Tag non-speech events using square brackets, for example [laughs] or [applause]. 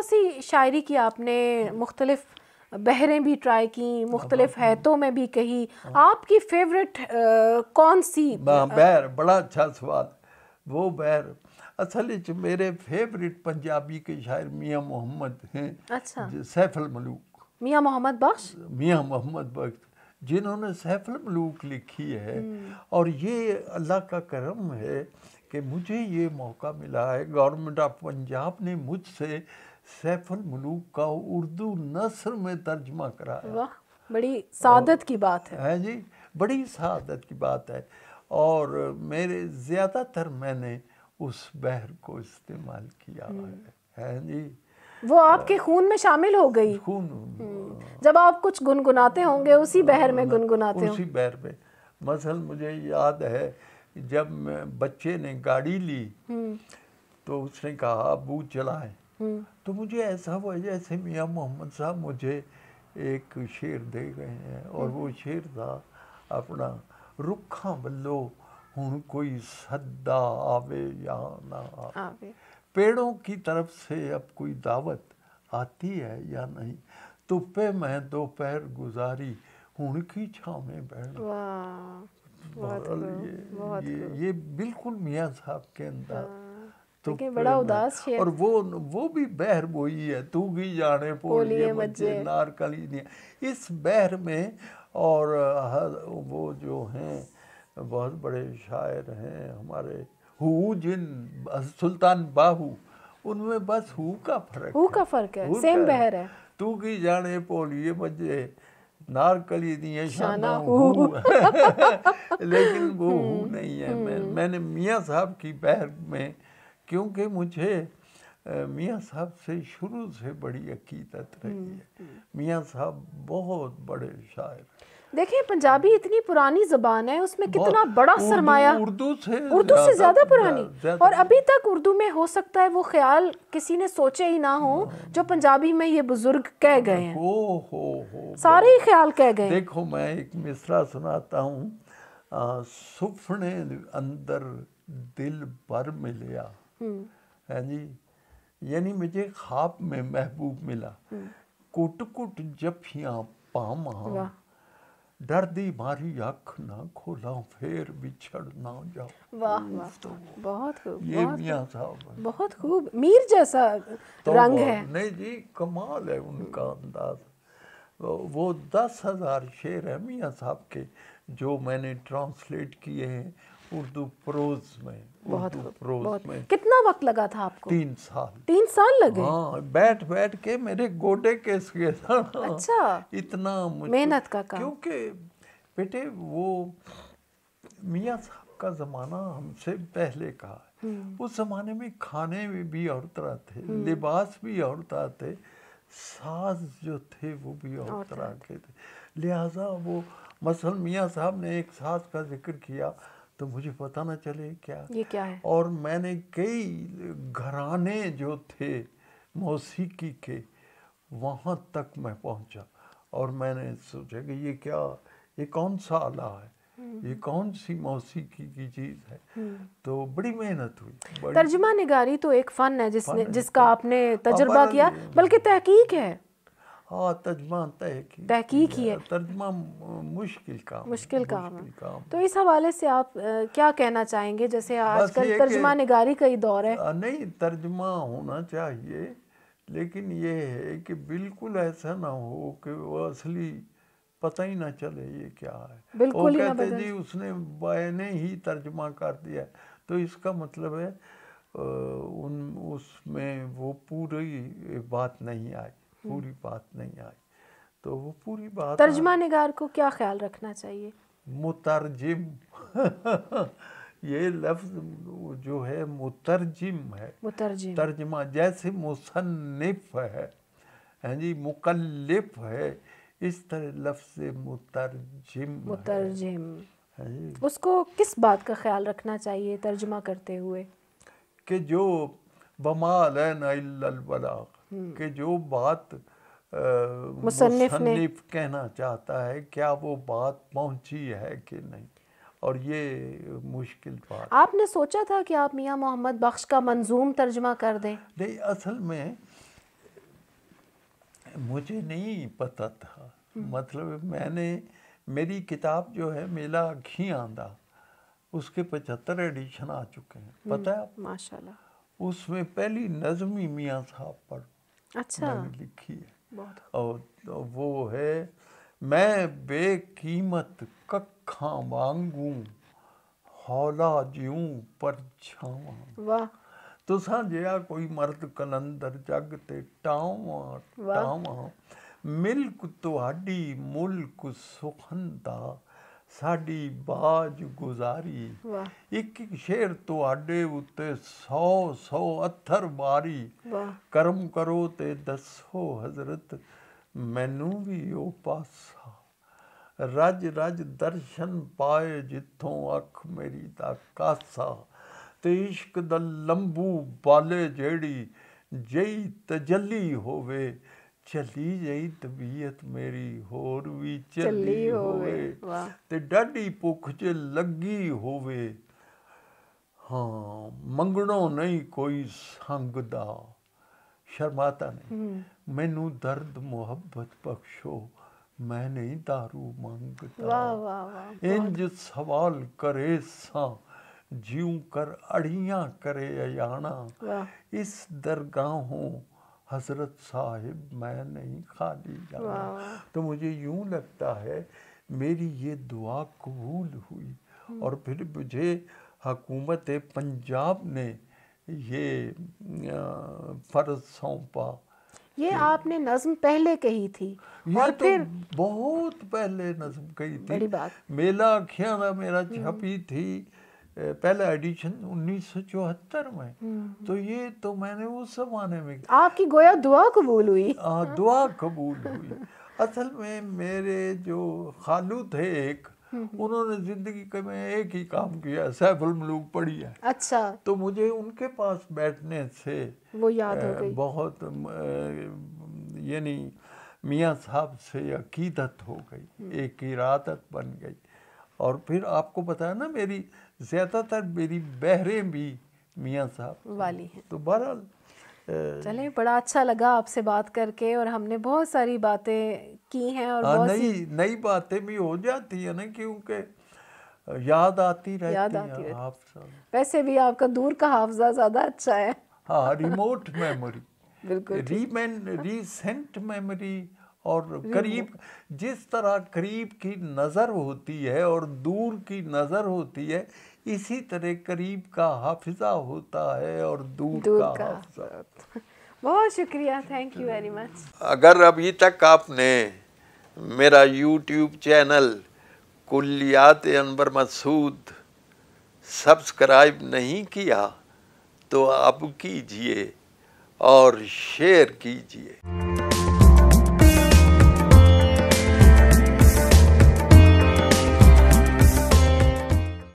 बहुत सी शायरी की आपने मुख्तलिफ बहरें भी ट्राई की मुख्तलिफ हाँ। हैतों में भी कही आपकी फेवरेट आ, कौन सी बहर बड़ा अच्छा सवाल वो बहर असल मेरे फेवरेट पंजाबी के शायर मियाँ मोहम्मद हैं अच्छा सैफल मलूक मियाँ मोहम्मद बख्श मियाँ मोहम्मद बख्श जिन्होंने सैफल मलूक लिखी है हम्म। और ये अल्लाह का करम है कि मुझे ये मौका मिला है गवर्नमेंट ऑफ पंजाब ने मुझसे सैफुल मलूक का उर्दू नसर में तर्जमा कराया वाह बड़ी सादत की बात है है जी बड़ी सादत की बात है और मेरे ज़्यादातर मैंने उस बहर को इस्तेमाल किया हम्म। है है जी वो आपके खून में शामिल हो गई खून हम्म, जब आप कुछ गुनगुनाते होंगे उसी बहर में गुनगुनाते उसी बहर में मसल मुझे याद है जब बच्चे ने गाड़ी ली हम्म। तो उसने कहा अबू चलाएं तो मुझे ऐसा हुआ जैसे मियाँ मोहम्मद साहब मुझे एक शेर दे गए हैं और हम्म। वो शेर था अपना रुखा बल्लो हूँ कोई सद्दा आवे या ना आवे पेड़ों की तरफ से अब कोई दावत आती है या नहीं पे मैं दोपहर गुजारी हूँ की छाँव में बैठा ये, ये, ये बिल्कुल मियाँ साहब के अंदर हाँ। तो बड़ा उदास और वो वो भी बहर बोई है तू भी जाने पोलिए मज्जे नारकली नहीं इस बहर में और वो जो हैं बहुत बड़े शायर हैं हमारे हु जिन सुल्तान बाहू उनमें बस हु का फर्क हु का फर्क है, है। सेम बहर है तू की जाने पोलिए मज्जे नारकली दिए शाना हु [laughs] लेकिन वो हु हम्म, नहीं है मैं, हम्म। मैंने मियाँ साहब की बहर में क्योंकि मुझे मियाँ साहब से शुरू से बड़ी अकीदत रही हम्म, है हम्म। मियाँ साहब बहुत बड़े शायर देखिए पंजाबी हम्म। इतनी पुरानी जबान है उसमें कितना बड़ा सरमाया उर्दू से उर्दू से ज़्यादा पुरानी और अभी तक उर्दू में हो सकता है वो ख्याल किसी ने सोचे ही ना हो हाँ। जो पंजाबी में ये बुजुर्ग कह गए हैं हो हो हो सारे ही ख्याल कह गए देखो मैं एक मिसरा सुनाता हूँ सुफने अंदर दिल भर मिलिया हम्म। हैं जी यानी मुझे खाप में महबूब मिला कुट हम्म। कुटकुट जफियां पामा डर दी मारी अख ना खोला फिर बिछड़ ना जाओ वाह वाह तो बहुत खूब ये मियाँ साहब बहुत खूब मीर जैसा तो रंग है नहीं जी कमाल है उनका हम्म। अंदाज वो दस हज़ार शेर है मियाँ साहब के जो मैंने ट्रांसलेट किए हैं उर्दू प्रोज में बहुत प्रोज बहुत में कितना वक्त लगा था आपको तीन साल तीन साल लगे हाँ बैठ बैठ के मेरे गोडे केस के अच्छा इतना मेहनत का काम क्योंकि बेटे वो मियाँ साहब का ज़माना हमसे पहले का है हम्म। उस ज़माने में खाने में भी और तरह थे हम्म। लिबास भी और तरह थे साज जो थे वो भी और तरह के थे लिहाजा वो मसल मियाँ साहब ने एक साज का जिक्र किया तो मुझे पता ना चले क्या ये क्या है और मैंने कई घराने जो थे मौसीकी के वहाँ तक मैं पहुँचा और मैंने सोचा कि ये क्या ये कौन सा आला है हम्म। ये कौन सी मौसीकी की चीज है हम्म। तो बड़ी मेहनत हुई तर्जमा निगारी तो एक फन है जिसने फन जिसका आपने तजर्बा किया बल्कि तहकीक है हाँ तर्जमा तहकीक तहकीक ही है तर्जमा मुश्किल काम मुश्किल काम तो इस हवाले से आप क्या कहना चाहेंगे जैसे आजकल तर्जमा निगारी का ही दौर है नहीं तर्जमा होना चाहिए लेकिन ये है कि बिल्कुल ऐसा ना हो कि वो असली पता ही ना चले ये क्या है वो कहते जी उसने बने ही तर्जमा कर दिया तो इसका मतलब है उन उसमें वो पूरी बात नहीं आई पूरी बात नहीं आई तो वो पूरी बात तर्जमा निगार को क्या ख्याल रखना चाहिए मुतरजिम [laughs] ये लफ्ज जो है मुतरजिम है मुतरजिम तर्जमा जैसे मुसन्फ है हैं जी मुकल्लिफ है इस तरह लफ्ज मुतरजिम मुतरजिम उसको किस बात का ख्याल रखना चाहिए तर्जमा करते हुए कि जो बमाल है बमा लैन बलाग हम्म। कि जो बात मुसन्फ कहना चाहता है क्या वो बात पहुंची है कि नहीं और ये मुश्किल बात आपने सोचा था कि आप मियाँ मोहम्मद बख्श का मंजूम तर्जमा कर दें नहीं असल में मुझे नहीं पता था हम्म। मतलब मैंने मेरी किताब जो है मेला घी आंदा उसके पचहत्तर एडिशन आ चुके हैं पता है हम्म, माशाल्लाह उसमें पहली नज़मी मियाँ साहब पढ़ अच्छा मैंने लिखी है और वो है मैं बेकीमत कखा मांगू हौला जीऊ पर छावा वाह तुसां तो जया कोई मर्द कलंदर जग ते टावा टावा मिल्क तुहाडी मुल्क सुखंदा ਸਾਡੀ ਬਾਜ ਗੁਜ਼ਾਰੀ ਇੱਕ ਇੱਕ ਸ਼ੇਰ ਤੁਹਾਡੇ ਉੱਤੇ 100 100 ਅਥਰ ਮਾਰੀ ਕਰਮ ਕਰੋ ਤੇ ਦੱਸੋ ਹਜ਼ਰਤ ਮੈਨੂੰ ਵੀ ਉਹ ਪਾਸਾ ਰਜ ਰਜ ਦਰਸ਼ਨ ਪਾਏ ਜਿੱਥੋਂ ਅੱਖ ਮੇਰੀ ਦਾ ਕਾਸਾ ਤੇ ਇਸ਼ਕ ਦਾ ਲੰਬੂ ਬਾਲੇ ਜਿਹੜੀ ਜਈ ਤਜੱਲੀ ਹੋਵੇ ਚੱਲੀ ਜਾਈ ਤਬੀਅਤ ਮੇਰੀ ਹੋਰ ਵੀ ਚੱਲੀ ਹੋਵੇ ਤੇ ਡਾਢੀ ਭੁੱਖ 'ਚ ਲੱਗੀ ਹੋਵੇ ਹਾਂ ਮੰਗਣੋਂ ਨਹੀਂ ਕੋਈ ਸੰਗ ਦਾ ਸ਼ਰਮਾਤਾ ਨਹੀਂ ਮੈਨੂੰ ਦਰਦ ਮੁਹੱਬਤ ਬਖਸ਼ੋ ਮੈਂ ਨਹੀਂ दारू ਮੰਗਦਾ ਵਾ ਵਾ ਵਾ ਇੰਜ ਸਵਾਲ ਕਰੇ ਸਾਂ ਜਿਉ ਕਰ ਅੜੀਆਂ ਕਰੇ ਆਣਾ ਇਸ ਦਰਗਾਹੋਂ हजरत साहिब मैं नहीं खाली जा तो मुझे यूं लगता है मेरी ये दुआ कबूल हुई हम्म। और फिर मुझे हकूमत पंजाब ने ये फ़र्ज सौंपा ये आपने नज्म पहले कही थी और तो फिर बहुत पहले नज्म कही थी बड़ी बात मेला अखियाना मेरा हम्म। छपी थी पहला एडिशन 1974 में हम्म। तो ये तो मैंने उस जमाने में आपकी गोया दुआ कबूल हुई हाँ दुआ कबूल हुई असल में मेरे जो खालू थे एक हम्म, हम्म। उन्होंने जिंदगी में एक ही काम किया सैफुल मलूक पढ़ी है अच्छा तो मुझे उनके पास बैठने से वो याद आ, बहुत यानी मियाँ साहब से अकीदत हो गई एक इरादत बन गई और फिर आपको बताया ना मेरी ज़्यादातर मेरी बहरें भी मियाँ साहब वाली हैं तो बहरहाल चले बड़ा अच्छा लगा आपसे बात करके और हमने बहुत सारी बातें की हैं और हाँ, बहुत नई नई बातें भी हो जाती है ना क्योंकि याद आती रहती याद आती है आप वैसे भी आपका दूर का हाफजा ज़्यादा अच्छा है हाँ रिमोट मेमोरी [laughs] बिल्कुल रीमेन रिसेंट मेमोरी और करीब जिस तरह करीब की नज़र होती है और दूर की नज़र होती है इसी तरह करीब का हाफिजा होता है और दूर, दूर का, का हाफिजा [laughs] बहुत शुक्रिया थैंक यू वेरी मच अगर अभी तक आपने मेरा यूट्यूब चैनल कुल्लियात अनवर मसूद सब्सक्राइब नहीं किया तो अब कीजिए और शेयर कीजिए